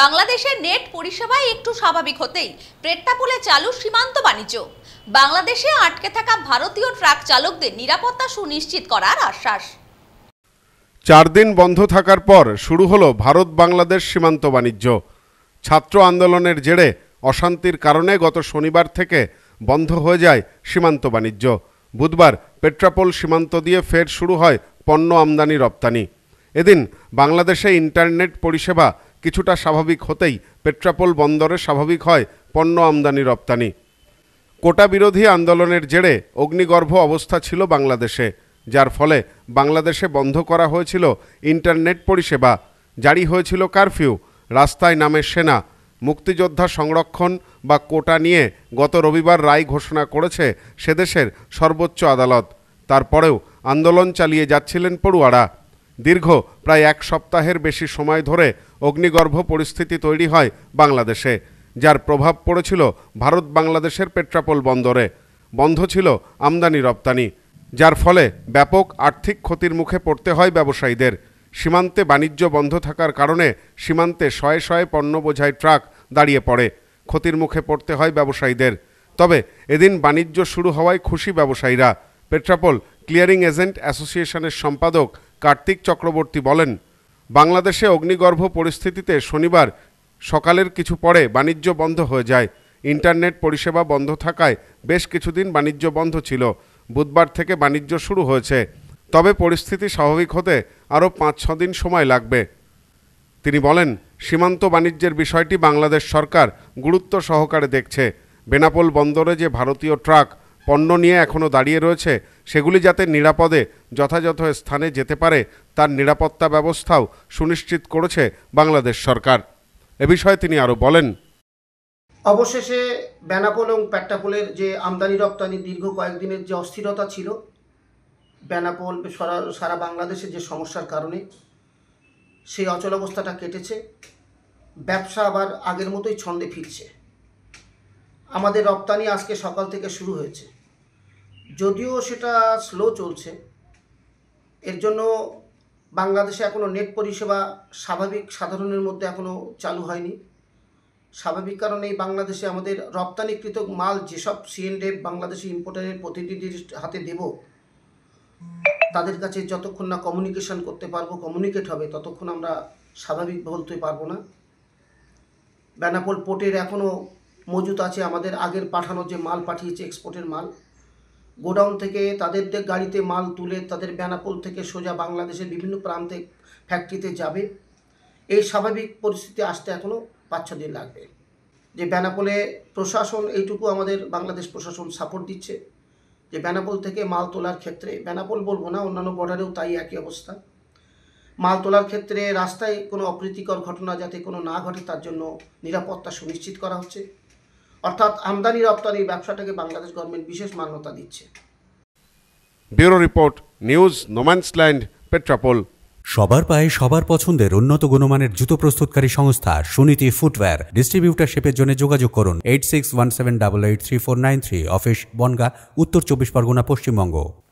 বাংলাদেশের নেট পরিষেবায় একটু স্বাভাবিক হতেই প্রেট্টাপুলে চালু সীমান্ত বাণিজ্য বাংলাদেশে আটকে থাকা ভারতীয় ট্রাক চালকদের নিরাপত্তা সুনিশ্চিত করার আশ্বাস চার দিন বন্ধ থাকার পর শুরু হলো ভারত বাংলাদেশ সীমান্ত বাণিজ্য ছাত্র আন্দোলনের জেরে অশান্তির কারণে গত শনিবার থেকে বন্ধ হয়ে যায় সীমান্ত বাণিজ্য বুধবার পেট্রাপোল সীমান্ত দিয়ে ফের শুরু হয় পণ্য আমদানি রপ্তানি এদিন বাংলাদেশে ইন্টারনেট পরিষেবা কিছুটা স্বাভাবিক হতেই পেট্রাপোল বন্দরে স্বাভাবিক হয় পণ্য আমদানি রপ্তানি কোটা বিরোধী আন্দোলনের জেরে অগ্নিগর্ভ অবস্থা ছিল বাংলাদেশে যার ফলে বাংলাদেশে বন্ধ করা হয়েছিল ইন্টারনেট পরিষেবা জারি হয়েছিল কারফিউ রাস্তায় নামে সেনা মুক্তিযোদ্ধা সংরক্ষণ বা কোটা নিয়ে গত রবিবার রায় ঘোষণা করেছে সেদেশের সর্বোচ্চ আদালত তারপরেও আন্দোলন চালিয়ে যাচ্ছিলেন পড়ুয়ারা দীর্ঘ প্রায় এক সপ্তাহের বেশি সময় ধরে অগ্নিগর্ভ পরিস্থিতি তৈরি হয় বাংলাদেশে যার প্রভাব পড়েছিল ভারত বাংলাদেশের পেট্রাপোল বন্দরে বন্ধ ছিল আমদানি রপ্তানি যার ফলে ব্যাপক আর্থিক ক্ষতির মুখে পড়তে হয় ব্যবসায়ীদের সীমান্তে বাণিজ্য বন্ধ থাকার কারণে সীমান্তে শয়ে শয়ে পণ্য বোঝায় ট্রাক দাঁড়িয়ে পড়ে ক্ষতির মুখে পড়তে হয় ব্যবসায়ীদের তবে এদিন বাণিজ্য শুরু হওয়ায় খুশি ব্যবসায়ীরা পেট্রাপোল ক্লিয়ারিং এজেন্ট অ্যাসোসিয়েশনের সম্পাদক কার্তিক চক্রবর্তী বলেন বাংলাদেশে অগ্নিগর্ভ পরিস্থিতিতে শনিবার সকালের কিছু পরে বাণিজ্য বন্ধ হয়ে যায় ইন্টারনেট পরিষেবা বন্ধ থাকায় বেশ কিছুদিন বাণিজ্য বন্ধ ছিল বুধবার থেকে বাণিজ্য শুরু হয়েছে তবে পরিস্থিতি স্বাভাবিক হতে আরও পাঁচ ছ দিন সময় লাগবে তিনি বলেন সীমান্ত বাণিজ্যের বিষয়টি বাংলাদেশ সরকার গুরুত্ব সহকারে দেখছে বেনাপোল বন্দরে যে ভারতীয় ট্রাক পণ্য নিয়ে এখনও দাঁড়িয়ে রয়েছে সেগুলি যাতে নিরাপদে যথাযথ স্থানে যেতে পারে তার নিরাপত্তা ব্যবস্থাও সুনিশ্চিত করেছে বাংলাদেশ সরকার এ বিষয়ে তিনি আরও বলেন অবশেষে ব্যানাপোল এবং প্যাট্টাপোলের যে আমদানি রপ্তানি দীর্ঘ কয়েকদিনের যে অস্থিরতা ছিল ব্যানাপোল সারা বাংলাদেশে যে সমস্যার কারণে সেই অচল অবস্থাটা কেটেছে ব্যবসা আবার আগের মতোই ছন্দে ফিরছে আমাদের রপ্তানি আজকে সকাল থেকে শুরু হয়েছে যদিও সেটা স্লো চলছে এর জন্য বাংলাদেশে এখনও নেট পরিষেবা স্বাভাবিক সাধারণের মধ্যে এখনও চালু হয়নি স্বাভাবিক কারণেই বাংলাদেশে আমাদের রপ্তানিকৃত মাল যেসব সিএনডেফ বাংলাদেশি ইম্পোর্টারের প্রতিনিধির হাতে দেব তাদের কাছে যতক্ষণ না কমিউনিকেশান করতে পারবো কমিউনিকেট হবে ততক্ষণ আমরা স্বাভাবিক বলতে পারবো না বেনাপোল পোর্টের এখনও মজুত আছে আমাদের আগের পাঠানো যে মাল পাঠিয়েছে এক্সপোর্টের মাল গোডাউন থেকে তাদের গাড়িতে মাল তুলে তাদের বেনাপোল থেকে সোজা বাংলাদেশের বিভিন্ন প্রান্তে ফ্যাক্টরিতে যাবে এই স্বাভাবিক পরিস্থিতি আসতে এখনও পাঁচ ছ দিন লাগবে যে বেনাপোলে প্রশাসন এইটুকু আমাদের বাংলাদেশ প্রশাসন সাপোর্ট দিচ্ছে যে বেনাপোল থেকে মাল তোলার ক্ষেত্রে বেনাপোল বলবো না অন্যান্য বর্ডারেও তাই একই অবস্থা মাল তোলার ক্ষেত্রে রাস্তায় কোনো অপ্রীতিকর ঘটনা যাতে কোনো না ঘটে তার জন্য নিরাপত্তা সুনিশ্চিত করা হচ্ছে অর্থাৎ আমদানি রপ্তানির ব্যবসাটাকে বাংলাদেশ গভর্নমেন্ট বিশেষ মান্যতা দিচ্ছে bureau report news no man's land Petrapole সবার পায়ে সবার পছন্দের উন্নত গুণমানের জুতো প্রস্তুতকারী সংস্থা সুনীতি ফুটওয়্যার ডিস্ট্রিবিউটারশিপের জন্য যোগাযোগ করুন eight six one seven double eight three four nine three office Bongaon Uttar Chabbish Pargana Paschimbanga